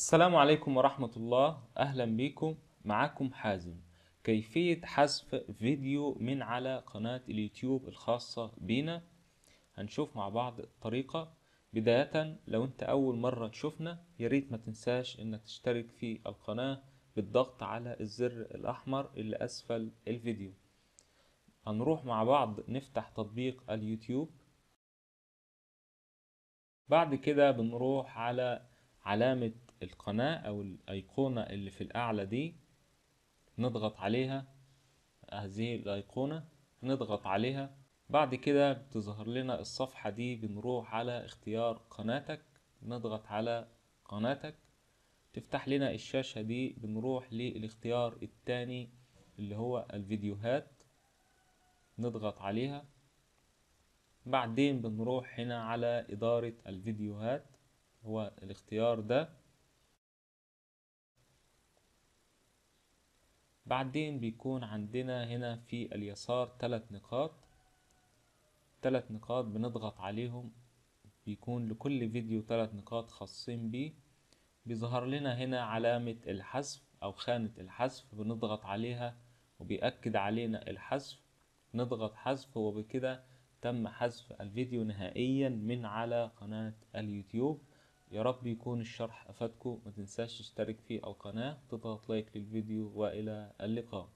السلام عليكم ورحمة الله أهلا بكم معاكم حازم كيفية حذف فيديو من على قناة اليوتيوب الخاصة بينا هنشوف مع بعض الطريقة بداية لو انت أول مرة تشوفنا ياريت ما تنساش انك تشترك في القناة بالضغط على الزر الأحمر اللي أسفل الفيديو هنروح مع بعض نفتح تطبيق اليوتيوب بعد كده بنروح على علامة القناة أو الأيقونة اللي في الأعلى دي نضغط عليها هذه الأيقونة نضغط عليها بعد كده بتظهر لنا الصفحة دي بنروح على اختيار قناتك نضغط على قناتك تفتح لنا الشاشة دي بنروح للاختيار التاني اللي هو الفيديوهات نضغط عليها بعدين بنروح هنا على إدارة الفيديوهات هو الاختيار ده بعدين بيكون عندنا هنا في اليسار ثلاث نقاط ثلاث نقاط بنضغط عليهم بيكون لكل فيديو ثلاث نقاط خاصين بيه بيظهر لنا هنا علامة الحذف أو خانة الحذف بنضغط عليها وبيأكد علينا الحذف نضغط حذف وبكده تم حذف الفيديو نهائيا من على قناة اليوتيوب يا رب يكون الشرح أفادكم ما تنساش تشترك في القناة وتضغط لايك للفيديو وإلى اللقاء